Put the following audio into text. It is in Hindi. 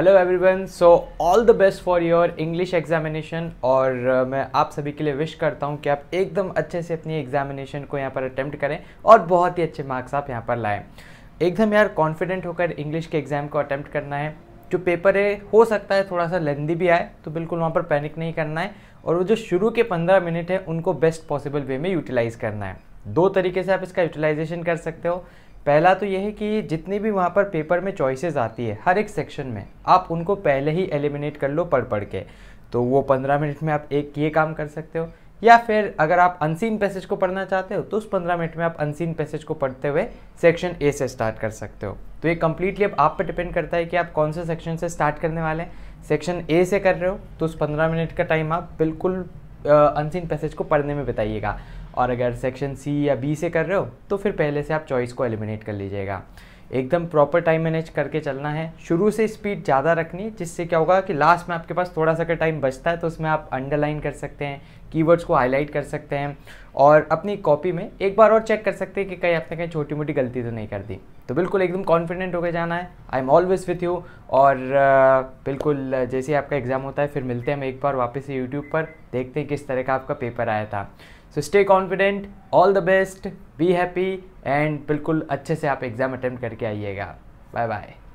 hello everyone so all the best for your English examination और uh, मैं आप सभी के लिए विश करता हूँ कि आप एकदम अच्छे से अपनी एग्जामिनेशन को यहाँ पर अटैम्प्ट करें और बहुत ही अच्छे मार्क्स आप यहाँ पर लाएं एकदम यार कॉन्फिडेंट होकर इंग्लिश के एग्ज़ाम को अटैम्प्ट करना है जो पेपर है हो सकता है थोड़ा सा लेंदी भी आए तो बिल्कुल वहाँ पर पैनिक नहीं करना है और वो जो शुरू के पंद्रह मिनट है उनको बेस्ट पॉसिबल वे में यूटिलाइज़ करना है दो तरीके से आप इसका यूटिलाइजेशन कर सकते हो पहला तो यह है कि जितनी भी वहाँ पर पेपर में चॉइसेस आती है हर एक सेक्शन में आप उनको पहले ही एलिमिनेट कर लो पढ़ पढ़ के तो वो पंद्रह मिनट में आप एक ये काम कर सकते हो या फिर अगर आप अनसीन पैसेज को पढ़ना चाहते हो तो उस पंद्रह मिनट में आप अनसीन पैसेज को पढ़ते हुए सेक्शन ए से स्टार्ट कर सकते हो तो ये कम्प्लीटली अब आप पर डिपेंड करता है कि आप कौन से सेक्शन से स्टार्ट करने वाले हैं सेक्शन ए से कर रहे हो तो उस पंद्रह मिनट का टाइम आप बिल्कुल अनसीन पैसेज को पढ़ने में बताइएगा और अगर सेक्शन सी या बी से कर रहे हो तो फिर पहले से आप चॉइस को एलिमिनेट कर लीजिएगा एकदम प्रॉपर टाइम मैनेज करके चलना है शुरू से स्पीड ज़्यादा रखनी जिससे क्या होगा कि लास्ट में आपके पास थोड़ा सा अगर टाइम बचता है तो उसमें आप अंडरलाइन कर सकते हैं कीवर्ड्स को हाईलाइट कर सकते हैं और अपनी कॉपी में एक बार और चेक कर सकते हैं कि कहीं आपने कहीं छोटी मोटी गलती तो नहीं कर दी तो बिल्कुल एकदम कॉन्फिडेंट होकर जाना है I am always with you और बिल्कुल जैसे आपका एग्ज़ाम होता है फिर मिलते हैं हम एक बार वापस से यूट्यूब पर देखते हैं किस तरह का आपका पेपर आया था so stay confident all the best be happy and बिल्कुल अच्छे से आप एग्ज़ाम अटेम्प्ट करके आइएगा बाय बाय